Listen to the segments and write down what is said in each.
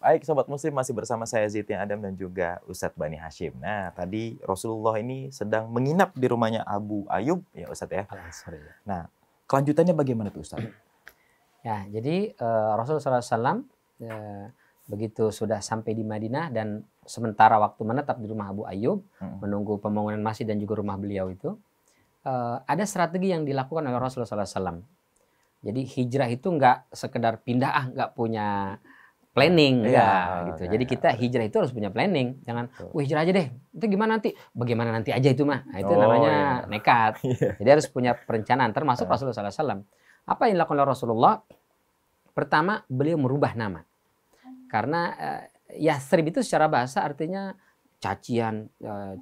Baik Sobat Muslim, masih bersama saya Ziti Adam dan juga Ustadz Bani Hashim. Nah tadi Rasulullah ini sedang menginap di rumahnya Abu Ayub, ya Ustadz ya. Ah, nah kelanjutannya bagaimana tuh Ustadz? Ya jadi uh, Rasulullah SAW uh, eh, begitu sudah sampai di Madinah dan sementara waktu menetap di rumah Abu Ayub, hmm. menunggu pembangunan masjid dan juga rumah beliau itu, uh, ada strategi yang dilakukan oleh Rasulullah SAW. Jadi hijrah itu nggak sekedar pindah ah nggak punya planning iya, ya, gitu. Iya, Jadi iya, kita hijrah itu harus punya planning. Jangan wah hijrah aja deh. Itu gimana nanti? Bagaimana nanti aja itu mah. Nah, itu oh, namanya ya. nekat. Jadi harus punya perencanaan termasuk Rasulullah sallallahu alaihi wasallam. Apa yang dilakukan oleh Rasulullah? Pertama, beliau merubah nama. Karena eh, ya yasrib itu secara bahasa artinya cacian, eh,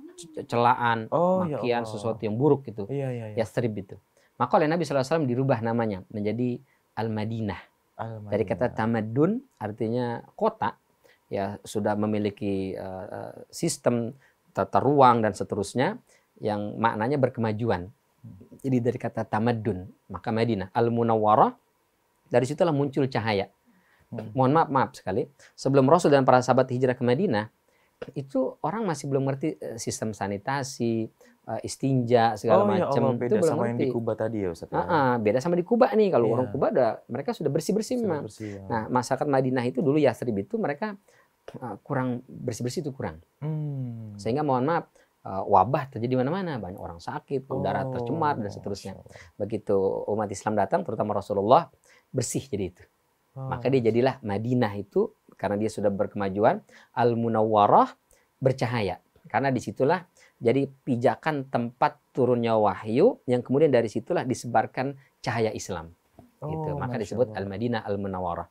celaan, oh, ya makian, ya sesuatu yang buruk gitu. Iya, iya, iya. Yasrib itu. Maka oleh Nabi SAW dirubah namanya menjadi Al-Madinah. al Dari kata tamadun artinya kota ya sudah memiliki uh, sistem tata ruang dan seterusnya yang maknanya berkemajuan. Jadi dari kata tamadun maka Madinah Al-Munawwarah dari situlah muncul cahaya. Hmm. Mohon maaf maaf sekali. Sebelum Rasul dan para sahabat hijrah ke Madinah itu orang masih belum ngerti eh, sistem sanitasi, eh, istinja segala oh, macam. Ya beda itu belum sama ngerti. yang di Kuba tadi ya Ustaz. Uh beda sama di Kuba nih. Kalau yeah. orang iya. Kuba udah mereka sudah bersih-bersih memang. Bersih, ya. Nah, masyarakat Madinah itu dulu Yasrib itu mereka eh, kurang bersih-bersih itu kurang. Hmm. Sehingga mohon maaf wabah terjadi mana-mana, banyak orang sakit, udara oh. tercemar dan seterusnya. Begitu umat Islam datang terutama Rasulullah bersih jadi itu. Oh. Maka dia jadilah Madinah itu karena dia sudah berkemajuan. Al Munawwarah bercahaya karena disitulah jadi pijakan tempat turunnya wahyu yang kemudian dari situlah disebarkan cahaya Islam. Oh, gitu. Maka disebut Al Madinah Al Munawwarah.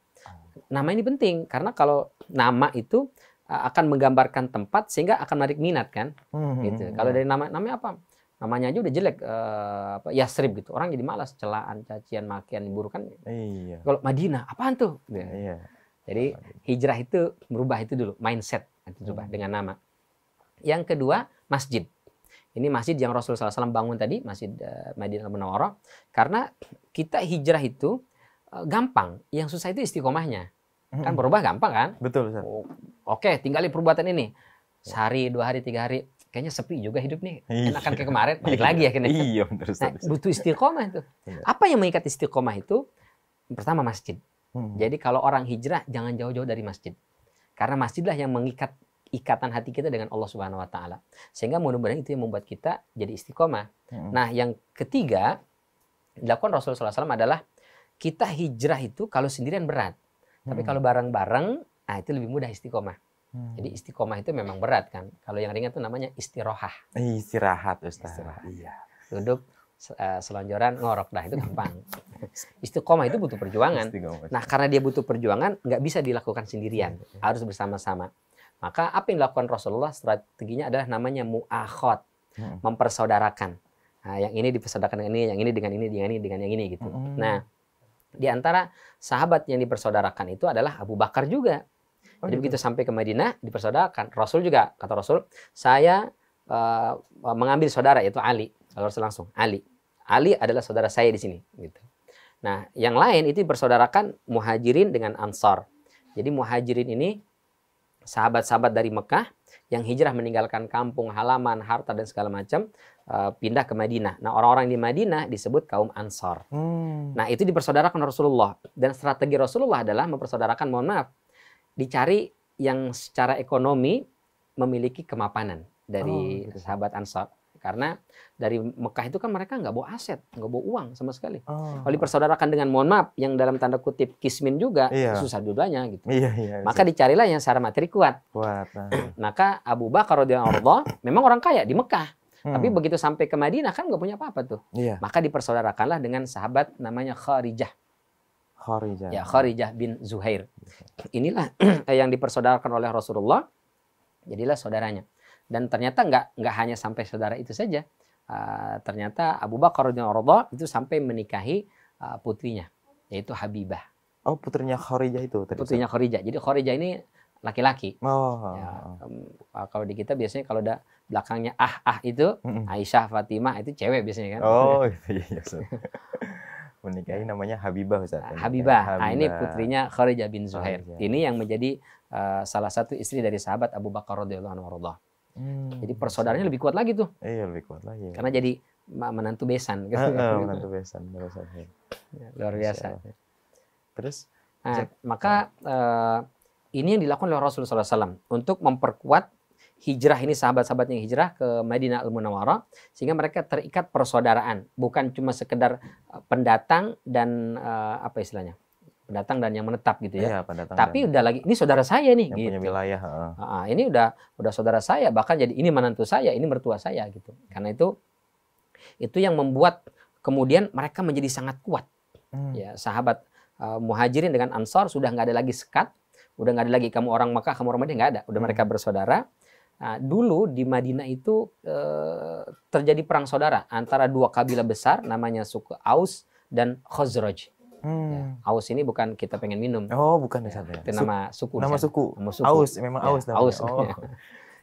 Nama ini penting karena kalau nama itu akan menggambarkan tempat sehingga akan menarik minat kan. Hmm, hmm gitu. Hmm, kalau kalau hmm. dari nama namanya apa? namanya aja udah jelek uh, apa Yasrib gitu orang jadi malas celaan cacian makian burukan iya. kalau Madinah apaan tuh gitu. iya. iya. Jadi hijrah itu merubah itu dulu mindset nanti berubah hmm. dengan nama. Yang kedua masjid. Ini masjid yang Rasulullah SAW bangun tadi masjid uh, Madinah Munawwarah karena kita hijrah itu uh, gampang, yang susah itu istiqomahnya. Kan hmm. berubah gampang kan? Betul. Oh, Oke, okay, perbuatan ini. Sehari, dua hari, tiga hari, kayaknya sepi juga hidup nih. Iya. Enakan kayak kemarin, balik lagi ya kena. Iya, benar. Nah, butuh istiqomah itu. Iya. Apa yang mengikat istiqomah itu? Pertama masjid. Hmm. Jadi kalau orang hijrah jangan jauh-jauh dari masjid. Karena masjidlah yang mengikat ikatan hati kita dengan Allah Subhanahu wa taala. Sehingga mudah-mudahan itu yang membuat kita jadi istiqomah. Hmm. Nah, yang ketiga dilakukan Rasulullah SAW adalah kita hijrah itu kalau sendirian berat. Hmm. Tapi kalau bareng-bareng, nah itu lebih mudah istiqomah. Hmm. Jadi istiqomah itu memang berat kan. Kalau yang ringan itu namanya istirohah. Istirahat Ustaz. Istirahat. Iya. Duduk Eh, selonjoran ngorok dah itu gampang. Istiqomah itu butuh perjuangan. Nah karena dia butuh perjuangan nggak bisa dilakukan sendirian, iya, iya. harus bersama-sama. Maka apa yang dilakukan Rasulullah strateginya adalah namanya mu'akhot, hmm. mempersaudarakan. Nah, yang ini dipersaudarakan dengan ini, yang ini dengan ini, dengan ini dengan yang ini gitu. Hmm. Nah di antara sahabat yang dipersaudarakan itu adalah Abu Bakar juga. Oh, gitu. begitu sampai ke Madinah dipersaudarakan. Rasul juga kata Rasul, saya uh, mengambil saudara yaitu Ali. Kalau langsung Ali. Ali adalah saudara saya di sini gitu. Nah, yang lain itu dipersaudarakan Muhajirin dengan Ansar. Jadi Muhajirin ini sahabat-sahabat dari Mekah yang hijrah meninggalkan kampung, halaman, harta dan segala macam eh, pindah ke Madinah. Nah, orang-orang di Madinah disebut kaum Ansar. Hmm. Nah, itu dipersaudarakan Rasulullah dan strategi Rasulullah adalah mempersaudarakan mohon maaf dicari yang secara ekonomi memiliki kemapanan dari oh. Iya. sahabat Ansar karena dari Mekah itu kan mereka nggak bawa aset, nggak bawa uang sama sekali. Oh. Kalau dipersaudarakan dengan mohon maaf yang dalam tanda kutip kismin juga iya. susah dua gitu. Iya, iya, iya, Maka dicarilah yang secara materi kuat. Kuat. Nah. Maka Abu Bakar Allah memang orang kaya di Mekah. Hmm. Tapi begitu sampai ke Madinah kan nggak punya apa-apa tuh. Iya. Maka dipersaudarakanlah dengan sahabat namanya Kharijah. Kharijah. Ya, Kharijah bin Zuhair. Iya. Inilah yang dipersaudarakan oleh Rasulullah. Jadilah saudaranya. Dan ternyata nggak nggak hanya sampai saudara itu saja. Uh, ternyata Abu Bakar radhiyallahu itu sampai menikahi uh, putrinya yaitu Habibah. Oh, putrinya Khorijah itu tadi. Putrinya Khorijah. Jadi Khorijah ini laki-laki. Oh. Ya, um, kalau di kita biasanya kalau ada belakangnya ah ah itu Aisyah Fatimah itu cewek biasanya kan. Oh, iya iya. iya menikahi namanya Habibah Ustaz. Habibah. Habibah. Nah, ini putrinya Khadijah bin Zuhair. Oh, iya. Ini yang menjadi uh, salah satu istri dari sahabat Abu Bakar radhiyallahu anhu Hmm. Jadi persaudaranya lebih kuat lagi tuh. Iya lebih kuat lagi. Karena jadi menantu besan. Gitu. Uh, menantu besan, luar iya. Ya, luar biasa. Terus? Nah, maka uh, ini yang dilakukan oleh Rasulullah SAW untuk memperkuat hijrah ini sahabat-sahabatnya hijrah ke Madinah Al Munawwarah sehingga mereka terikat persaudaraan bukan cuma sekedar eh, pendatang dan uh, apa istilahnya pendatang dan yang menetap gitu ya. Iya, Tapi dan udah lagi ini saudara saya nih yang gitu. punya wilayah, uh. Uh, ini udah udah saudara saya bahkan jadi ini menantu saya, ini mertua saya gitu. Karena itu itu yang membuat kemudian mereka menjadi sangat kuat. Hmm. Ya, sahabat uh, Muhajirin dengan Ansor sudah nggak ada lagi sekat, udah nggak ada lagi kamu orang Makkah, kamu orang Madinah nggak ada, udah hmm. mereka bersaudara. Nah, dulu di Madinah itu e, terjadi perang saudara antara dua kabilah besar namanya suku Aus dan Khazraj. Ya. Hmm. Ya, aus ini bukan kita pengen minum. Oh, bukan ya. Itu nama suku. Nama suku. Nama suku. Aus, memang ya, aus namanya. Aus.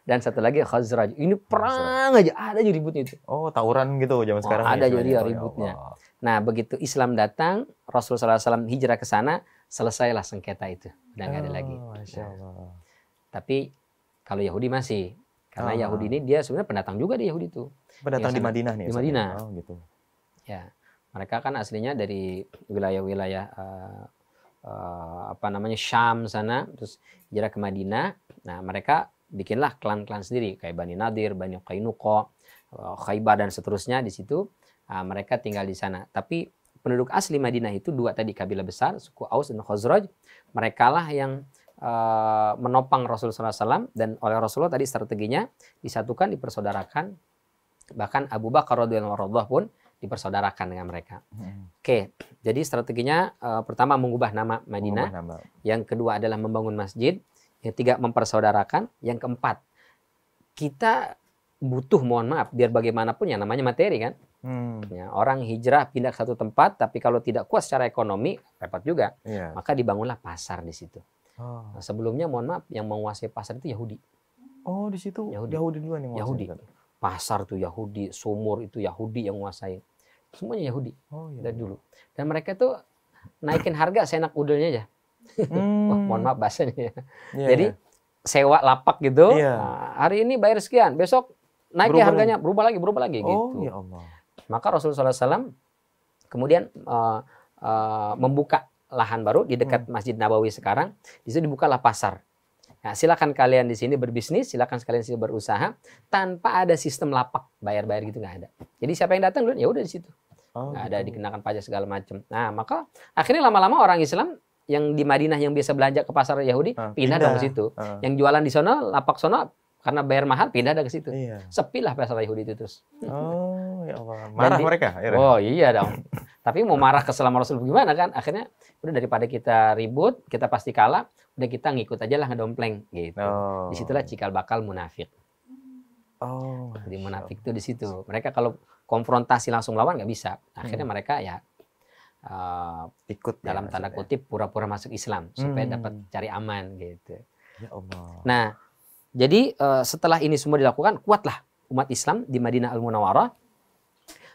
Oh. Dan satu lagi Khazraj. Ini perang aja, ada aja ributnya itu. Oh, tawuran gitu zaman oh, sekarang. Ada ya, aja ributnya. Oh, Allah. Nah, begitu Islam datang, Rasulullah SAW hijrah ke sana, selesailah sengketa itu. Udah oh, ada lagi. Masya nah, Allah. Nah, tapi kalau Yahudi masih, karena oh. Yahudi ini dia sebenarnya pendatang juga di Yahudi itu. Pendatang iya, di Madinah nih. Di ya, Madinah. Oh, gitu. Ya. Mereka kan aslinya dari wilayah-wilayah uh, uh, apa namanya Syam sana, terus hijrah ke Madinah. Nah, mereka bikinlah klan-klan sendiri kayak Bani Nadir, Bani Qainuqa, eh, Khaybar dan seterusnya di situ uh, mereka tinggal di sana. Tapi penduduk asli Madinah itu dua tadi kabilah besar suku Aus dan Khazraj, merekalah yang uh, menopang Rasulullah SAW dan oleh Rasulullah tadi strateginya disatukan, dipersaudarakan. Bahkan Abu Bakar radhiyallahu pun dipersaudarakan dengan mereka. Hmm. Oke, jadi strateginya uh, pertama mengubah nama Madinah, mengubah nama. yang kedua adalah membangun masjid, yang ketiga mempersaudarakan, yang keempat kita butuh mohon maaf biar bagaimanapun ya namanya materi kan. Hmm. Ya, orang hijrah pindah ke satu tempat, tapi kalau tidak kuat secara ekonomi, repot juga. Yeah. Maka dibangunlah pasar di situ. Oh. Nah, sebelumnya mohon maaf, yang menguasai pasar itu Yahudi. Oh, di situ Yahudi, Yahudi duluan yang Yahudi. Pasar tuh Yahudi, sumur itu Yahudi yang menguasai semuanya Yahudi oh, iya. dari iya. dulu. Dan mereka tuh naikin harga seenak udelnya aja. Hmm. Wah, mohon maaf bahasanya. Yeah. Iya, Jadi iya. sewa lapak gitu. Yeah. Nah, hari ini bayar sekian, besok naik ya harganya, lagi. berubah lagi, berubah lagi oh, gitu. Ya Allah. Maka Rasulullah SAW kemudian uh, uh, membuka lahan baru di dekat hmm. Masjid Nabawi sekarang. Di situ dibukalah pasar. Nah, silakan kalian di sini berbisnis, silakan kalian sini berusaha tanpa ada sistem lapak bayar-bayar gitu nggak ada. Jadi siapa yang datang dulu ya udah di situ. Oh, nah, ada dikenakan pajak segala macam. Nah, maka akhirnya lama-lama orang Islam yang di Madinah yang biasa belanja ke pasar Yahudi uh, pindah, pindah dong ke situ. Uh. Yang jualan di sana lapak sana karena bayar mahal pindah ada ke situ. Iya. Sepilah pasar Yahudi itu terus. Oh, ya Allah. Marah Dan mereka akhirnya. Oh, iya dong. Tapi mau marah ke selama Rasul gimana kan? Akhirnya udah daripada kita ribut, kita pasti kalah udah kita ngikut aja lah ngedompleng gitu. Oh. Disitulah cikal bakal munafik. Oh. Di munafik tuh di situ. Mereka kalau konfrontasi langsung lawan nggak bisa. Akhirnya hmm. mereka ya uh, ikut ya dalam ya, tanda kutip pura-pura masuk Islam supaya hmm. dapat cari aman gitu. Ya Allah. Nah, jadi uh, setelah ini semua dilakukan, kuatlah umat Islam di Madinah Al Munawwarah.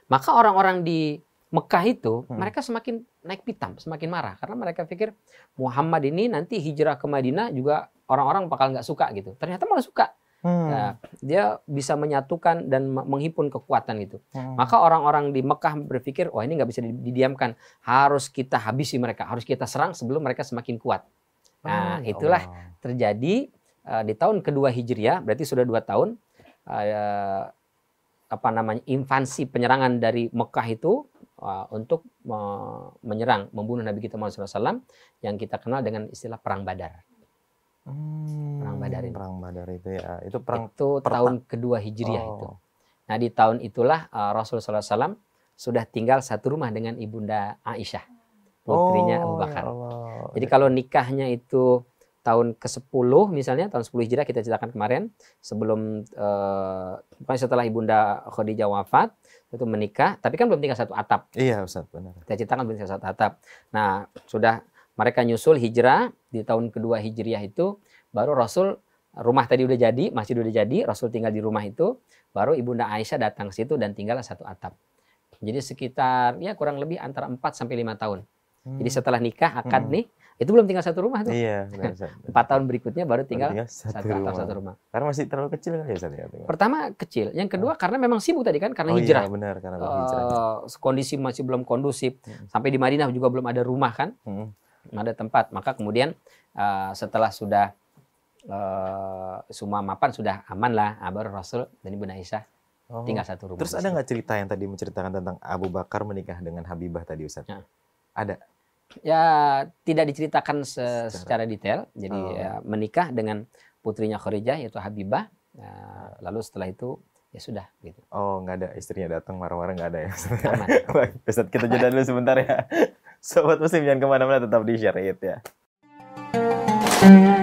Maka orang-orang di Mekah itu hmm. mereka semakin naik pitam, semakin marah karena mereka pikir Muhammad ini nanti hijrah ke Madinah juga orang-orang bakal nggak suka gitu. Ternyata malah suka. Hmm. Ya, dia bisa menyatukan dan menghimpun kekuatan gitu. Hmm. Maka orang-orang di Mekah berpikir, wah ini nggak bisa didiamkan, harus kita habisi mereka, harus kita serang sebelum mereka semakin kuat. Ah, nah ya itulah Allah. terjadi uh, di tahun kedua hijriah, berarti sudah dua tahun. Uh, apa namanya invasi penyerangan dari Mekah itu Ah, untuk menyerang, membunuh Nabi kita Muhammad SAW yang kita kenal dengan istilah Perang Badar. Hmm, perang Badar ini. Perang Badar itu ya, itu perang itu tahun kedua hijriah oh. itu. Nah di tahun itulah uh, Rasulullah SAW sudah tinggal satu rumah dengan ibunda Aisyah, putrinya oh, Abu ya Bakar. Ya Jadi kalau nikahnya itu tahun ke-10 misalnya tahun 10 hijrah kita ceritakan kemarin sebelum eh, setelah Ibunda Khadijah wafat itu menikah tapi kan belum tinggal satu atap. Iya Ustaz benar. Kita ceritakan belum tinggal satu atap. Nah, sudah mereka nyusul hijrah di tahun kedua Hijriah itu baru Rasul rumah tadi udah jadi, masih udah jadi, Rasul tinggal di rumah itu, baru Ibunda Aisyah datang ke situ dan tinggal satu atap. Jadi sekitar ya kurang lebih antara 4 sampai 5 tahun. Hmm. Jadi setelah nikah akad hmm. nih itu belum tinggal satu rumah tuh. Iya, Empat tahun berikutnya baru tinggal, tinggal satu, satu, rumah. satu rumah. Karena masih terlalu kecil kan ya Sani? Ya, Pertama kecil, yang kedua oh. karena memang sibuk tadi kan karena oh, iya, hijrah. Iya, benar karena uh, hijrah. Eh, kondisi masih belum kondusif. Hmm. Sampai di Madinah juga belum ada rumah kan? Hmm. hmm. Ada tempat. Maka kemudian uh, setelah sudah uh, semua mapan sudah aman lah, Abar Rasul dan Ibu Aisyah oh. tinggal satu rumah. Terus ada nggak cerita yang tadi menceritakan tentang Abu Bakar menikah dengan Habibah tadi Ustaz? Ya. Ada ya tidak diceritakan se secara detail. Jadi oh. ya, menikah dengan putrinya Khorijah yaitu Habibah. ya, lalu setelah itu ya sudah gitu. Oh, nggak ada istrinya datang marah-marah nggak ada ya. Aman. Ustaz, kita jeda dulu sebentar ya. Sobat Muslim jangan kemana-mana tetap di Syariat ya.